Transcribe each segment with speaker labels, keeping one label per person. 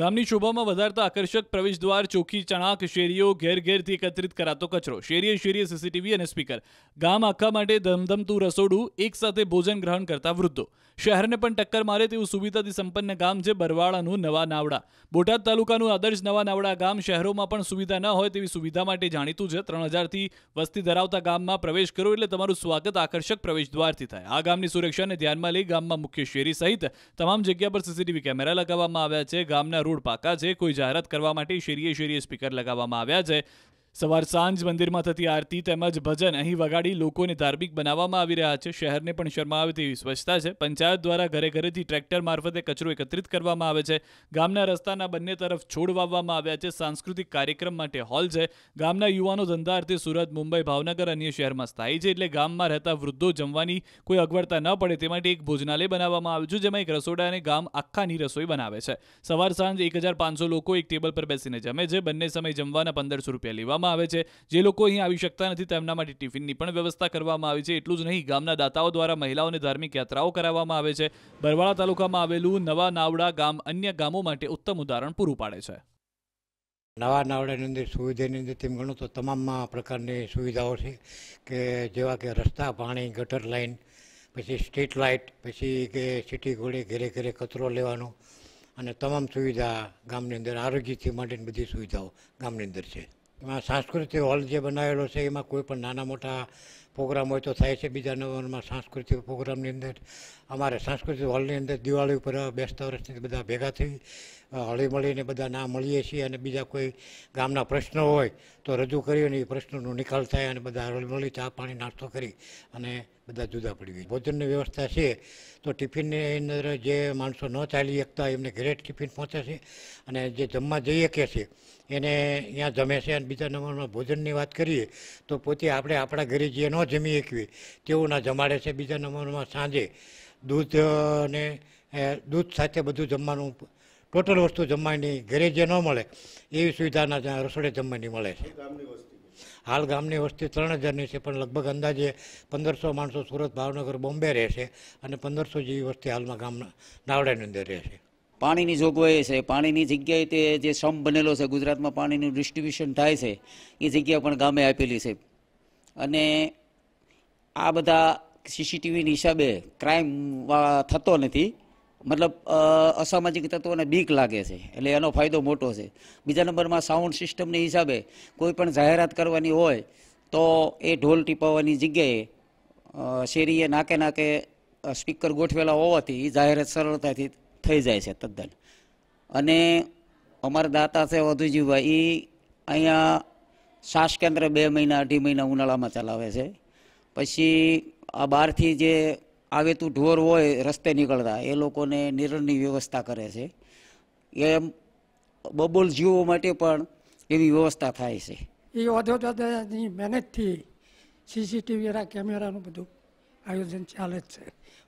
Speaker 1: ગામની શોભામાં વધારતા આકર્ષક પ્રવેશ દ્વાર ચોખી ચણાક શેરીઓ ઘેર ઘેરથી એકત્રિત કરાતો કચરો શેરીએ શેરીએ સીસીટીવી અને સ્પીકર ગામ આખા માટે ધમધમતું રસોડું એક સાથે ભોજન ગ્રહણ કરતા વૃદ્ધો શહેરને પણ ટક્કર મારે તેવું સુવિધાથી સંપન્ન ગામ છે બરવાળાનું નવા નાવડા બોટાદ તાલુકાનું આદર્શ નવા નાવડા ગામ શહેરોમાં પણ સુવિધા ન હોય તેવી સુવિધા માટે જાણીતું છે ત્રણ હજારથી વસ્તી ધરાવતા ગામમાં પ્રવેશ કરો એટલે તમારું સ્વાગત આકર્ષક પ્રવેશ દ્વારથી થાય આ ગામની સુરક્ષાને ધ્યાનમાં લઈ ગામમાં મુખ્ય શેરી સહિત તમામ જગ્યા પર સીસીટીવી કેમેરા લગાવવામાં આવ્યા છે ગામના કરોડ પાકા છે કોઈ જાહેરાત કરવા માટે શેરીએ શેરીએ સ્પીકર લગાવવામાં આવ્યા છે સવાર સાંજ મંદિરમાં થતી આરતી તેમજ ભજન અહીં વગાડી લોકોને ધાર્મિક બનાવવામાં આવી રહ્યા છે શહેરને પણ શરમાવે તેવી સ્વચ્છતા છે પંચાયત દ્વારા ઘરે ઘરેથી ટ્રેક્ટર મારફતે કચરો એકત્રિત કરવામાં આવે છે ગામના રસ્તાના બંને તરફ છોડ વાવવામાં આવ્યા છે સાંસ્કૃતિક કાર્યક્રમ માટે હોલ છે ગામના યુવાનો ધંધા અર્થે સુરત મુંબઈ ભાવનગર અન્ય શહેરમાં સ્થાયી છે એટલે ગામમાં રહેતા વૃદ્ધો જમવાની કોઈ અગવડતા ન પડે તે માટે એક ભોજનાલય બનાવવામાં આવ્યું છે જેમાં એક રસોડા અને ગામ આખાની રસોઈ બનાવે છે સવાર સાંજ એક લોકો એક ટેબલ પર બેસીને જમે છે બંને સમય જમવાના પંદરસો રૂપિયા લેવા કરવામાં આવે છે જે લોકો અહીં આવી શકતા નથી તેમના માટે ટિફિનની પણ વ્યવસ્થા કરવામાં આવી છે એટલું જ નહીં ગામના દાતાઓ દ્વારા મહિલાઓને ધાર્મિક યાત્રાઓ કરાવવામાં આવે છે બરવાળા તાલુકામાં આવેલું નવા નાવડા ગામ અન્ય ગામો માટે ઉત્તમ ઉદાહરણ પૂરું પાડે છે
Speaker 2: નવા નાવડાની અંદર સુવિધાની અંદર તેમ ગણો તો તમામ પ્રકારની સુવિધાઓ છે કે જેવા કે રસ્તા પાણી ગટર લાઇન પછી સ્ટ્રીટ લાઇટ પછી કે સિટી ઘોડે ઘેરે ઘેરે કચરો લેવાનો અને તમામ સુવિધા ગામની અંદર આરોગ્યથી માટેની બધી સુવિધાઓ ગામની અંદર છે એમાં સાંસ્કૃતિક હોલ જે બનાવેલો છે એમાં કોઈ પણ નાના મોટા પ્રોગ્રામ હોય તો થાય છે બીજા નવરમાં સાંસ્કૃતિક પ્રોગ્રામની અંદર અમારે સાંસ્કૃતિક હોલની અંદર દિવાળી ઉપર બેસતા વર્ષથી બધા ભેગા થઈ હળી મળીને બધા ના મળીએ છીએ અને બીજા કોઈ ગામના પ્રશ્નો હોય તો રજૂ કરી અને એ પ્રશ્નોનો નિકાલ થાય અને બધા હળી મળી ચા પાણી નાસ્તો કરી અને બધા જુદા પડી ગઈ ભોજનની વ્યવસ્થા છે તો ટિફિનની અંદર જે માણસો ન ચાલી શકતા એમને ઘરે ટિફિન પહોંચે છે અને જે જમવા જઈએ કે છે એને ત્યાં જમે છે અને બીજા નંબરમાં ભોજનની વાત કરીએ તો પોતે આપણે આપણા ઘરે જે ન જમી શકીએ તેવું ના જમાડે છે બીજા નંબરમાં સાંજે દૂધ ને દૂધ સાથે બધું જમવાનું ટોટલ વસ્તુ જમવાની ઘરે જે ન મળે એવી સુવિધાના રસોડે જમવાની મળે છે હાલ ગામની વસ્તી ત્રણ હજારની છે પણ લગભગ અંદાજે પંદરસો માણસો સુરત ભાવનગર બોમ્બે રહે છે અને પંદરસો જેવી વસ્તી હાલમાં ગામના નાવડાની અંદર રહે છે
Speaker 3: પાણીની જોગવાઈ છે પાણીની જગ્યાએ તે જે શ્રમ બનેલો છે ગુજરાતમાં પાણીનું ડિસ્ટ્રીબ્યુશન થાય છે એ જગ્યા પણ ગામે આપેલી છે અને આ બધા સીસીટીવીની હિસાબે ક્રાઇમ થતો નથી મતલબ અસામાજિક તત્વોને બીક લાગે છે એટલે એનો ફાયદો મોટો છે બીજા નંબરમાં સાઉન્ડ સિસ્ટમની હિસાબે કોઈ પણ જાહેરાત કરવાની હોય તો એ ઢોલ ટીપાવવાની જગ્યાએ શેરીએ નાકે નાકે સ્પીકર ગોઠવેલા હોવાથી એ જાહેરાત સરળતાથી થઈ જાય છે તદ્દન અને અમારા દાતા છે વધુજીભાઈ એ અહીંયા શ્વાસ કેન્દ્ર બે મહિના અઢી મહિના ઉનાળામાં ચલાવે છે પછી આ બહારથી જે આવે તું ઢોર હોય રસ્તે નીકળતા એ લોકોને નિરણની વ્યવસ્થા કરે છે એમ બબોલ જીવો માટે પણ એવી વ્યવસ્થા થાય છે
Speaker 2: એ વધુ મહેનતથી સીસીટીવી કેમેરાનું બધું આયોજન ચાલે જ છે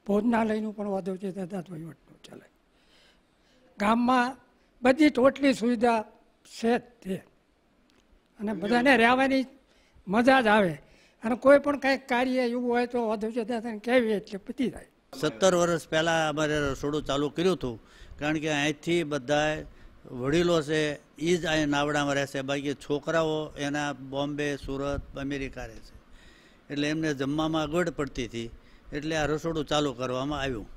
Speaker 2: ભોજનાલયનું પણ વધુ દાદા વહીવટનું ચાલે ગામમાં બધી ટોટલી સુવિધા છે જ તે અને બધાને રહેવાની મજા જ આવે અને કોઈ પણ કંઈક કાર્ય એવું હોય તો વધુ જતા કહેવી એટલે પતી જાય સત્તર વર્ષ પહેલાં અમારે રસોડું ચાલુ કર્યું હતું કારણ કે અહીંથી બધા વડીલો છે એ જ અહીં નાવડામાં રહેશે બાકી છોકરાઓ એના
Speaker 3: બોમ્બે સુરત અમેરિકા રહે છે એટલે એમને જમવામાં ગઢ પડતી હતી એટલે આ રસોડું ચાલુ કરવામાં આવ્યું